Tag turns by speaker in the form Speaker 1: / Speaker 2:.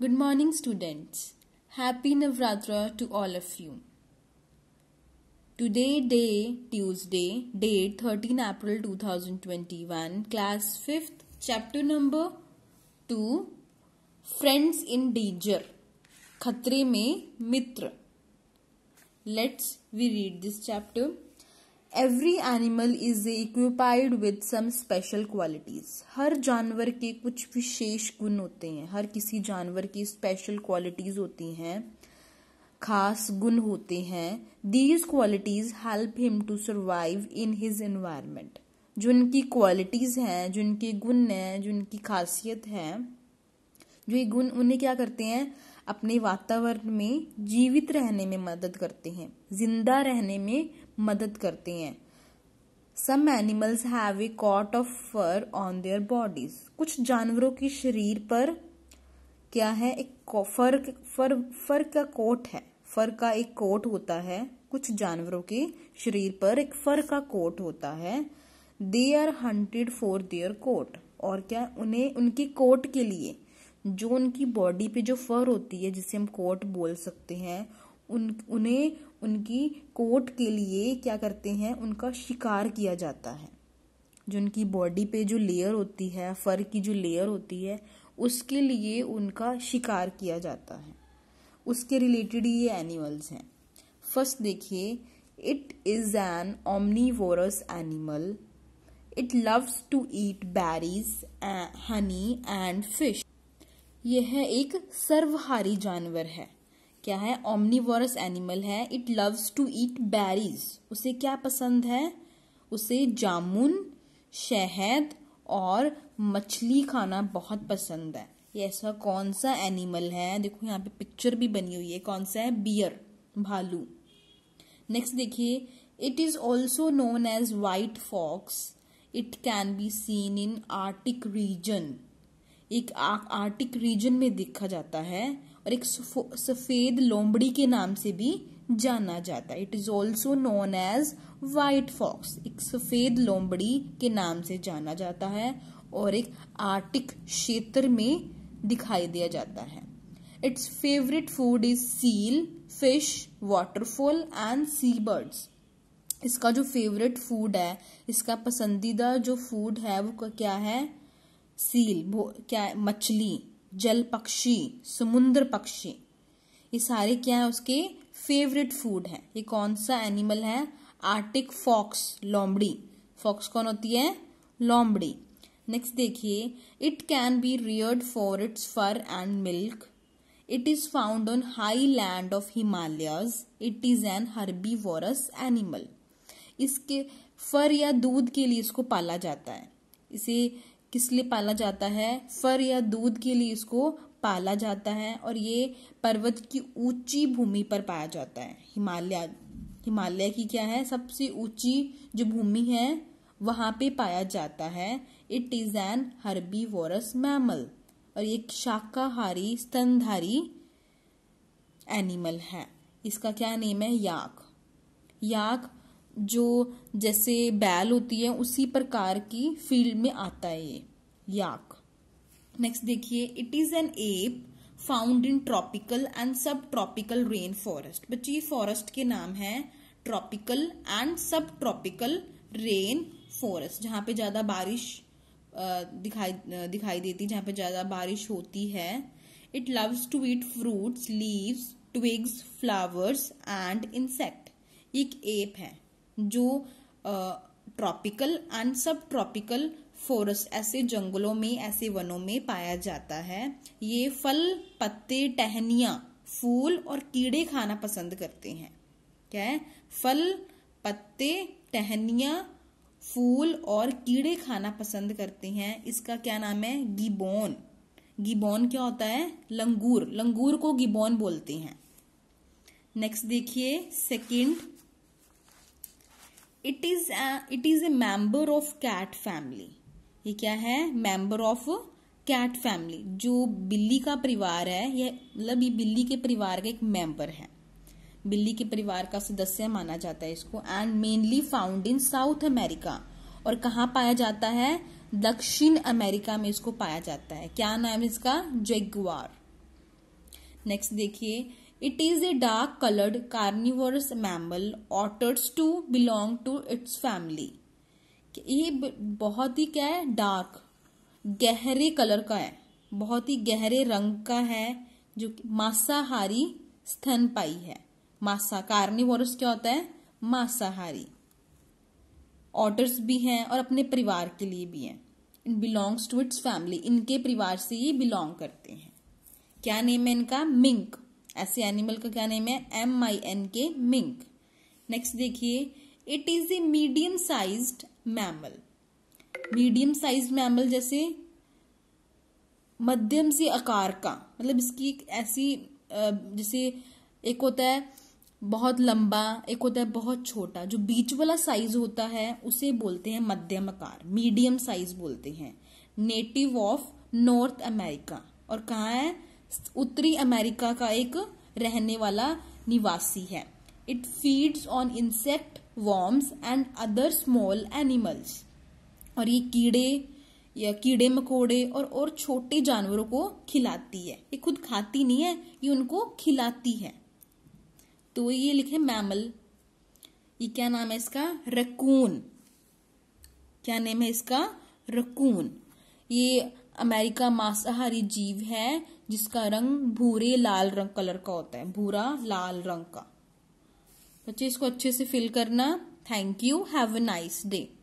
Speaker 1: Good morning, students. Happy Navratra to all of you. Today, day Tuesday, date 13 April 2021, class 5th, chapter number 2 Friends in Danger. Khatre me Mitra. Let's we read this chapter. Every animal is equipped with some special qualities हर जानवर के कुछ विशेष गुण होते हैं हर किसी जानवर की स्पेशल क्वालिटीज़ होती हैं खास गुण होते हैं these qualities help him to survive in his environment जो इनकी क्वालिटीज़ हैं जो इनके गुण हैं जो इनकी खासियत है जो ये गुण उन्हें क्या करते हैं अपने वातावरण में जीवित रहने में मदद करते हैं जिंदा रहने में मदद करते हैं some animals have a coat of fur on their bodies कुछ जानवरों के शरीर पर क्या है एक फर फर फर का कोट है फर का एक कोट होता है कुछ जानवरों के शरीर पर एक फर का कोट होता है they are hunted for their coat और क्या उन्हें उनके कोट के लिए जो उनकी बॉडी पे जो फर होती है जिसे हम कोट बोल सकते हैं उन उन्हें उनकी कोट के लिए क्या करते हैं उनका शिकार किया जाता है जो उनकी बॉडी पे जो लेयर होती है फर की जो लेयर होती है उसके लिए उनका शिकार किया जाता है उसके रिलेटेड ये एनिमल्स हैं फर्स्ट देखिए it is an omnivorous animal it loves to eat berries honey and fish यह एक सर्वहारी जानवर है क्या है ओमनीवरस एनिमल है it loves to eat berries उसे क्या पसंद है उसे जामुन शहद और मछली खाना बहुत पसंद है ये ऐसा कौन सा एनिमल है देखो यहाँ पे पिक्चर भी बनी हुई है कौन सा है बियर भालू नेक्स्ट देखिए it is also known as white fox it can be seen in arctic region एक आर्टिक रीजन में देखा जाता है और एक सफ़ेद लोमड़ी के नाम से भी जाना जाता है it is also known as white fox एक सफ़ेद लोमड़ी के नाम से जाना जाता है और एक आर्टिक क्षेत्र में दिखाई दिया जाता है its favourite food is seal fish waterfall and sea birds इसका जो फेवरेट फूड है इसका पसंदीदा जो फूड है वो क्या है सील क्या मछली जल पक्षी समुद्र पक्षी ये सारे क्या है उसके फेवरेट फूड है ये कौन सा एनिमल है आर्टिक फॉक्स लोमड़ी फॉक्स कौन होती है लोमड़ी नेक्स्ट देखिए it can be reared for its fur and milk it is found on high land of Himalaya it is an herbivorous animal इसके फर या दूध के लिए इसको पाला जाता है इसे किस लिए पाला जाता है फर या दूध के लिए इसको पाला जाता है और ये पर्वत की ऊंची भूमि पर पाया जाता है हिमालय हिमालय की क्या है सबसे ऊंची जो भूमि है वहाँ पे पाया जाता है it is an herbivorous mammal और ये शाकाहारी स्तनधारी एनिमल है इसका क्या नेम है याक याक जो जैसे बैल होती है उसी प्रकार की फील्ड में आता है ये याक नेक्स्ट देखिए it is an ape found in tropical and subtropical rain forest बच्चे ये फॉरेस्ट के नाम है tropical and subtropical rain forest जहां पे ज़्यादा बारिश दिखाई दिखाई देती है जहाँ पे ज़्यादा बारिश होती है it loves to eat fruits leaves twigs flowers and insect एक एप है जो tropical and subtropical forest ऐसे जंगलों में ऐसे वनों में पाया जाता है ये फल पत्ते टहनिया फूल और कीड़े खाना पसंद करते हैं क्या है फल पत्ते टहनिया फूल और कीड़े खाना पसंद करते हैं इसका क्या नाम है गिबोन गिबोन क्या होता है लंगूर लंगूर को गिबोन बोलते हैं नेक्स्ट देखिए second it is it is a member of cat family ये क्या है मेंबर ऑफ कैट फैमिली जो बिल्ली का परिवार है ये मतलब ये बिल्ली के परिवार का एक मेंबर है बिल्ली के परिवार का सदस्य माना जाता है इसको and mainly found in South America और कहाँ पाया जाता है दक्षिण अमेरिका में इसको पाया जाता है क्या नाम है इसका जेगुआर नेक्स्ट देखिए it is a dark coloured carnivorous mammal otters too belong to its family ये बहुत ही क्या है डार्क गहरे कलर का है बहुत ही गहरे रंग का है जो मांसाहारी पाई है मांसा कार्निवोरस क्या होता है मांसाहारी ऑर्डर्स भी हैं और अपने परिवार के लिए भी हैं बिलोंग्स टू इट्स फैमिली इनके परिवार से ही बिलोंग करते हैं क्या नेम है इनका मिंक ऐसे एनिमल का क्या नेम है M I N K mink next देखिए it is a medium sized mammal medium size mammal जैसे मध्यम से आकार का मतलब इसकी एक ऐसी जैसे एक होता है बहुत लंबा एक होता है बहुत छोटा जो बीच वाला साइज होता है उसे बोलते हैं मध्यम आकार मीडियम साइज बोलते हैं नेटिव ऑफ नॉर्थ अमेरिका और कहाँ है उत्तरी अमेरिका का एक रहने वाला निवासी है it feeds on insect worms and other small animals और ये कीड़े या कीड़े मकोड़े और और छोटे जानवरों को खिलाती है ये खुद खाती नहीं है ये उनको खिलाती है तो ये लिखे मैमल ये क्या नाम है इसका रकून क्या नेम है इसका रकून ये अमेरिका मांसाहारी जीव है जिसका रंग भूरे लाल रंग कलर का होता है भूरा लाल रंग का बच्चे इसको अच्छे से फिल करना thank you have a nice day